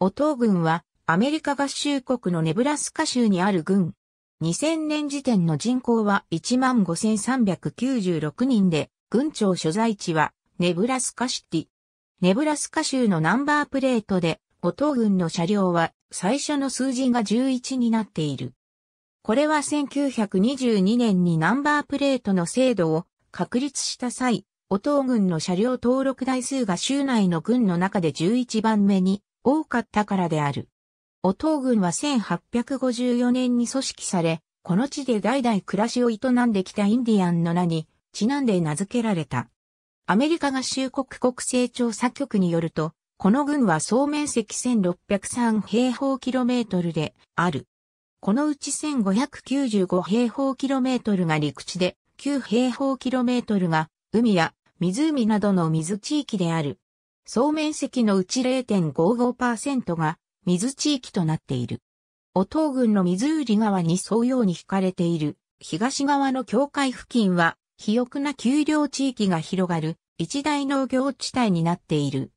オトー軍はアメリカ合衆国のネブラスカ州にある軍。2000年時点の人口は15,396人で、軍庁所在地はネブラスカシティ。ネブラスカ州のナンバープレートで、オトー軍の車両は最初の数字が11になっている。これは1922年にナンバープレートの制度を確立した際、オトー軍の車両登録台数が州内の軍の中で11番目に多かったからである。お東軍は1854年に組織され、この地で代々暮らしを営んできたインディアンの名に、ちなんで名付けられた。アメリカ合衆国国勢調査局によると、この軍は総面積1603平方キロメートルである。このうち1595平方キロメートルが陸地で、9平方キロメートルが海や湖などの水地域である。総面積のうち0.55%が水地域となっている。お東ー郡の水売り川に沿うように引かれている東側の境界付近は肥沃な丘陵地域が広がる一大農業地帯になっている。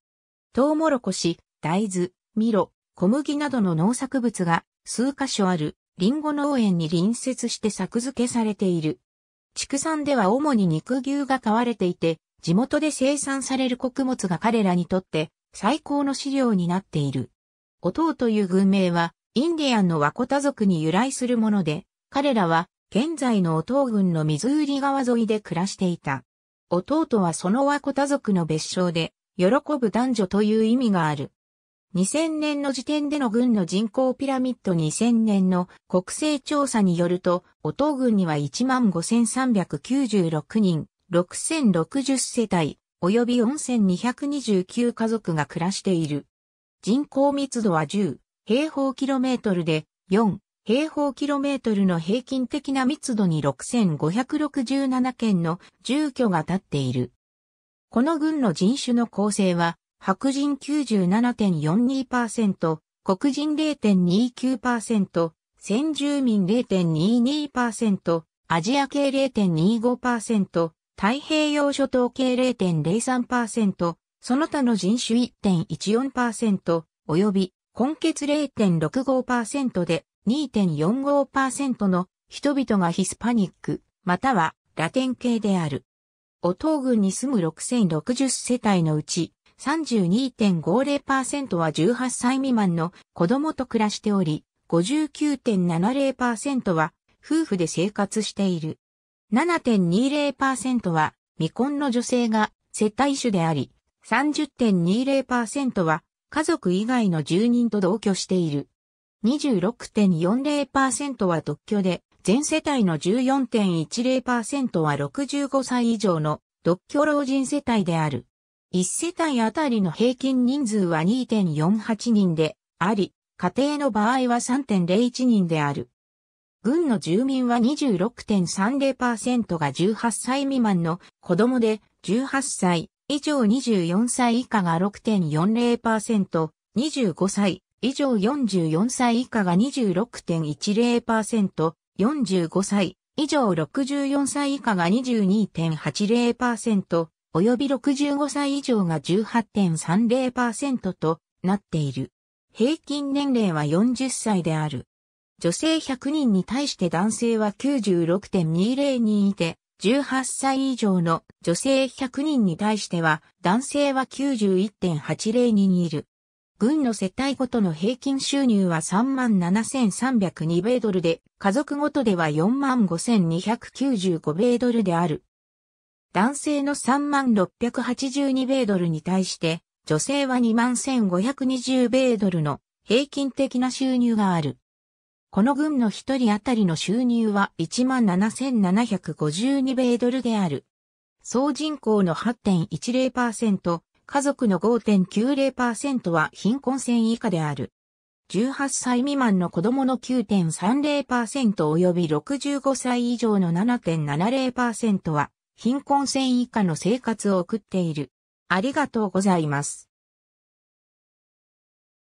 トウモロコシ、大豆、ミロ、小麦などの農作物が数箇所あるリンゴ農園に隣接して作付けされている。畜産では主に肉牛が飼われていて、地元で生産される穀物が彼らにとって最高の資料になっている。おとうという軍名は、インディアンのワコタ族に由来するもので、彼らは現在のオトー郡の水売り川沿いで暮らしていた。弟とはそのワコタ族の別称で、喜ぶ男女という意味がある。2000年の時点での軍の人口ピラミッド2000年の国勢調査によると、オトー軍には15,396人、6060世帯、及び4229家族が暮らしている。人口密度は10平方キロメートルで4平方キロメートルの平均的な密度に6567件の住居が建っている。この軍の人種の構成は白人97.42%、黒人0.29%、先住民0.22%、アジア系0.25%、太平洋諸島系0.03%、その他の人種1.14%、及び根血0.65%で2.45%の人々がヒスパニック、またはラテン系である。おトーに住む6060世帯のうち32.50%は18歳未満の子供と暮らしており、59.70%は夫婦で生活している。7.20%は未婚の女性が接待主であり、30.20%は家族以外の住人と同居している。26.40%は独居で、全世帯の14.10%は65歳以上の独居老人世帯である。1世帯あたりの平均人数は2.48人であり、家庭の場合は3.01人である。軍の住民は26.30%が18歳未満の子供で、18歳以上24歳以下が6.40%、25歳以上44歳以下が26.10%、45歳以上64歳以下が22.80%、および65歳以上が18.30%となっている。平均年齢は40歳である。女性100人に対して男性は96.20人いて、18歳以上の女性100人に対しては男性は91.80人いる。軍の世帯ごとの平均収入は37,302米ドルで、家族ごとでは45,295米ドルである。男性の3682米ドルに対して、女性は21,520米ドルの平均的な収入がある。この軍の一人当たりの収入は17,752米ドルである。総人口の8.10%、家族の5.90%は貧困線以下である。18歳未満の子供の9.30%及び65歳以上の7.70%は貧困線以下の生活を送っている。ありがとうございます。